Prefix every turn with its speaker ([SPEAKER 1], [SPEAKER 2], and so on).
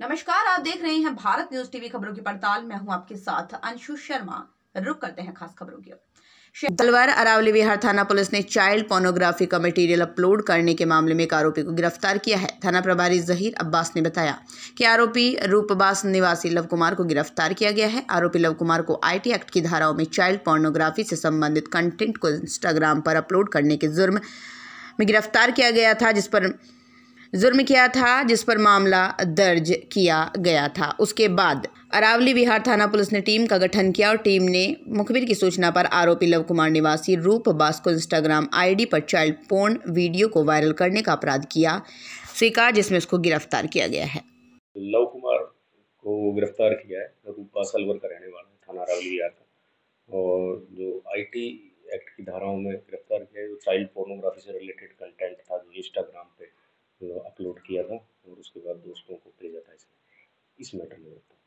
[SPEAKER 1] नमस्कार आप देख रहे हैं भारत न्यूज टीवी खबरों की पड़ताल मैं हूं आपके साथ अंशु शर्मा रुक करते हैं खास खबरों की ओर अरावली विहार थाना पुलिस ने चाइल्ड पोर्नोग्राफी का मटेरियल अपलोड करने के मामले में एक आरोपी को गिरफ्तार किया है थाना प्रभारी जहीर अब्बास ने बताया कि आरोपी रूपबास निवासी लव कुमार को गिरफ्तार किया गया है आरोपी लव कुमार को आईटी एक्ट की धाराओं में चाइल्ड पोर्नोग्राफी से संबंधित कंटेंट को इंस्टाग्राम पर अपलोड करने के जुर्म में गिरफ्तार किया गया था जिस पर जुर्म किया था जिस पर मामला दर्ज किया गया था उसके बाद अरावली विहार थाना पुलिस ने टीम का गठन किया और टीम ने मुखबिर की सूचना पर आरोपी लव कुमार निवासी रूप बास को इंस्टाग्राम आईडी पर चाइल्ड पोर्न वीडियो को वायरल करने का अपराध किया स्वीकार जिसमें उसको गिरफ्तार किया गया है
[SPEAKER 2] लव कुमार को गिरफ्तार किया है रूप बास अलवर का रहने वाला थाना अरावली विहार का और जो आई एक्ट की धाराओं में गिरफ्तार किया है जो चाइल्ड पोर्नोग्राफी से रिलेटेड कंटेंट था जो इंस्टाग्राम अपलोड किया था और उसके बाद दोस्तों को भेजा था इसने इस मैटर में होता